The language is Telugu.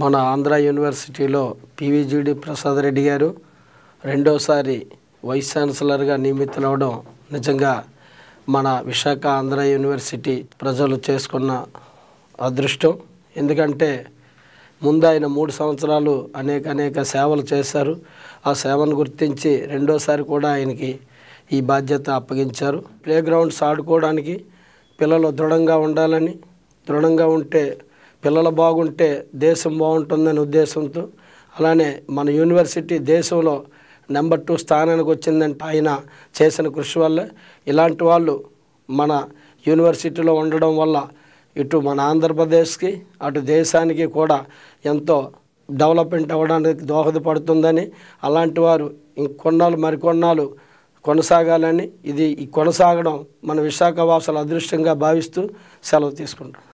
మన ఆంధ్ర యూనివర్సిటీలో పివిజిడి ప్రసాద్ రెడ్డి గారు రెండోసారి వైస్ ఛాన్సలర్గా నియమితులవడం నిజంగా మన విశాఖ ఆంధ్ర యూనివర్సిటీ ప్రజలు చేసుకున్న అదృష్టం ఎందుకంటే ముందు ఆయన మూడు సంవత్సరాలు అనేక అనేక సేవలు చేశారు ఆ సేవను గుర్తించి రెండోసారి కూడా ఆయనకి ఈ బాధ్యత అప్పగించారు ప్లేగ్రౌండ్స్ ఆడుకోవడానికి పిల్లలు దృఢంగా ఉండాలని దృఢంగా ఉంటే పిల్లలు బాగుంటే దేశం బాగుంటుందనే ఉద్దేశంతో అలానే మన యూనివర్సిటీ దేశంలో నెంబర్ టూ స్థానానికి వచ్చిందంటే ఆయన చేసిన కృషి వల్ల ఇలాంటి వాళ్ళు మన యూనివర్సిటీలో ఉండడం వల్ల ఇటు మన ఆంధ్రప్రదేశ్కి అటు దేశానికి కూడా ఎంతో డెవలప్మెంట్ అవ్వడానికి దోహదపడుతుందని అలాంటి వారు ఇంకొన్నాళ్ళు మరికొన్నాళ్ళు కొనసాగాలని ఇది ఈ కొనసాగడం మన విశాఖ వాసుల అదృష్టంగా భావిస్తూ సెలవు తీసుకుంటాం